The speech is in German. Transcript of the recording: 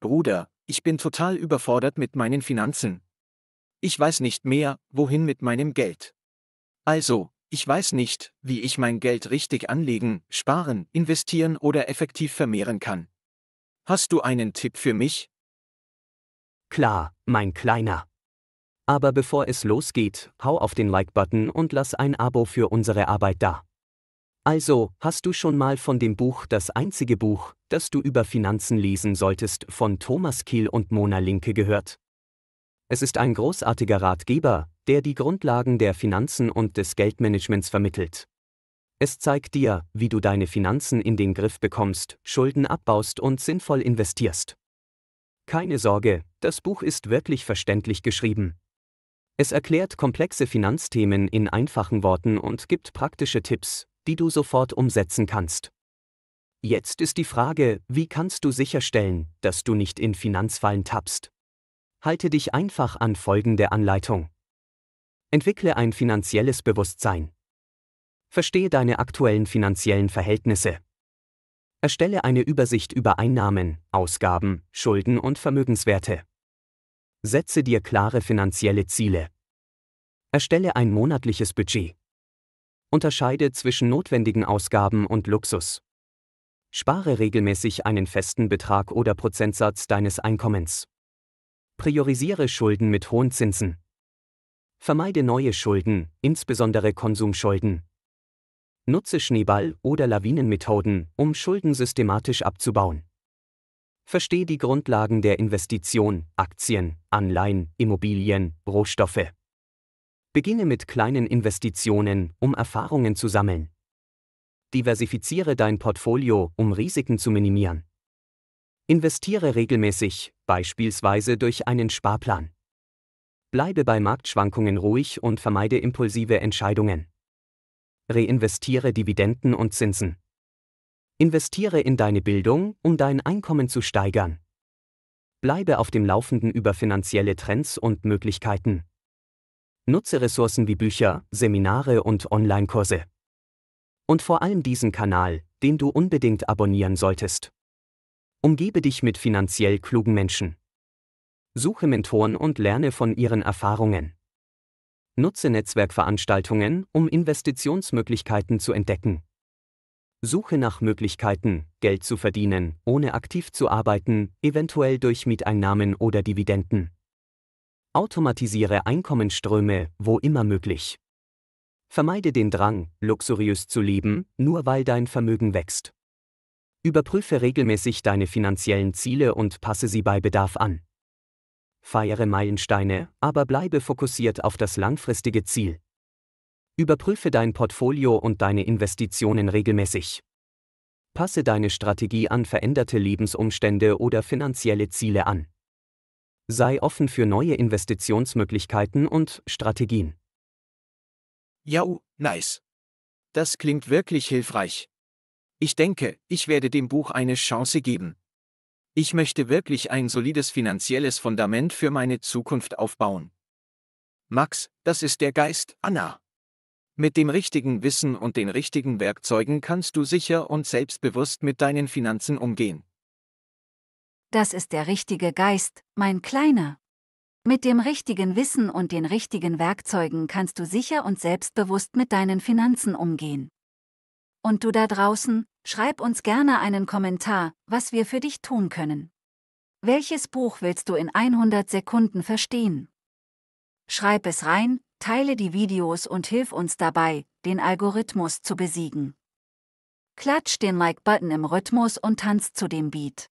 Bruder, ich bin total überfordert mit meinen Finanzen. Ich weiß nicht mehr, wohin mit meinem Geld. Also, ich weiß nicht, wie ich mein Geld richtig anlegen, sparen, investieren oder effektiv vermehren kann. Hast du einen Tipp für mich? Klar, mein Kleiner. Aber bevor es losgeht, hau auf den Like-Button und lass ein Abo für unsere Arbeit da. Also, hast du schon mal von dem Buch Das einzige Buch, das du über Finanzen lesen solltest, von Thomas Kiel und Mona Linke gehört? Es ist ein großartiger Ratgeber, der die Grundlagen der Finanzen und des Geldmanagements vermittelt. Es zeigt dir, wie du deine Finanzen in den Griff bekommst, Schulden abbaust und sinnvoll investierst. Keine Sorge, das Buch ist wirklich verständlich geschrieben. Es erklärt komplexe Finanzthemen in einfachen Worten und gibt praktische Tipps, die du sofort umsetzen kannst. Jetzt ist die Frage, wie kannst du sicherstellen, dass du nicht in Finanzfallen tappst? Halte dich einfach an folgende Anleitung. Entwickle ein finanzielles Bewusstsein. Verstehe deine aktuellen finanziellen Verhältnisse. Erstelle eine Übersicht über Einnahmen, Ausgaben, Schulden und Vermögenswerte. Setze dir klare finanzielle Ziele. Erstelle ein monatliches Budget. Unterscheide zwischen notwendigen Ausgaben und Luxus. Spare regelmäßig einen festen Betrag oder Prozentsatz deines Einkommens. Priorisiere Schulden mit hohen Zinsen. Vermeide neue Schulden, insbesondere Konsumschulden. Nutze Schneeball- oder Lawinenmethoden, um Schulden systematisch abzubauen. Verstehe die Grundlagen der Investition, Aktien, Anleihen, Immobilien, Rohstoffe. Beginne mit kleinen Investitionen, um Erfahrungen zu sammeln. Diversifiziere dein Portfolio, um Risiken zu minimieren. Investiere regelmäßig, beispielsweise durch einen Sparplan. Bleibe bei Marktschwankungen ruhig und vermeide impulsive Entscheidungen. Reinvestiere Dividenden und Zinsen. Investiere in deine Bildung, um dein Einkommen zu steigern. Bleibe auf dem Laufenden über finanzielle Trends und Möglichkeiten. Nutze Ressourcen wie Bücher, Seminare und Online-Kurse. Und vor allem diesen Kanal, den du unbedingt abonnieren solltest. Umgebe dich mit finanziell klugen Menschen. Suche Mentoren und lerne von ihren Erfahrungen. Nutze Netzwerkveranstaltungen, um Investitionsmöglichkeiten zu entdecken. Suche nach Möglichkeiten, Geld zu verdienen, ohne aktiv zu arbeiten, eventuell durch Mieteinnahmen oder Dividenden. Automatisiere Einkommensströme, wo immer möglich. Vermeide den Drang, luxuriös zu leben, nur weil dein Vermögen wächst. Überprüfe regelmäßig deine finanziellen Ziele und passe sie bei Bedarf an. Feiere Meilensteine, aber bleibe fokussiert auf das langfristige Ziel. Überprüfe dein Portfolio und deine Investitionen regelmäßig. Passe deine Strategie an veränderte Lebensumstände oder finanzielle Ziele an sei offen für neue Investitionsmöglichkeiten und Strategien. Ja, nice. Das klingt wirklich hilfreich. Ich denke, ich werde dem Buch eine Chance geben. Ich möchte wirklich ein solides finanzielles Fundament für meine Zukunft aufbauen. Max, das ist der Geist, Anna. Mit dem richtigen Wissen und den richtigen Werkzeugen kannst du sicher und selbstbewusst mit deinen Finanzen umgehen. Das ist der richtige Geist, mein Kleiner. Mit dem richtigen Wissen und den richtigen Werkzeugen kannst du sicher und selbstbewusst mit deinen Finanzen umgehen. Und du da draußen, schreib uns gerne einen Kommentar, was wir für dich tun können. Welches Buch willst du in 100 Sekunden verstehen? Schreib es rein, teile die Videos und hilf uns dabei, den Algorithmus zu besiegen. Klatsch den Like-Button im Rhythmus und tanz zu dem Beat.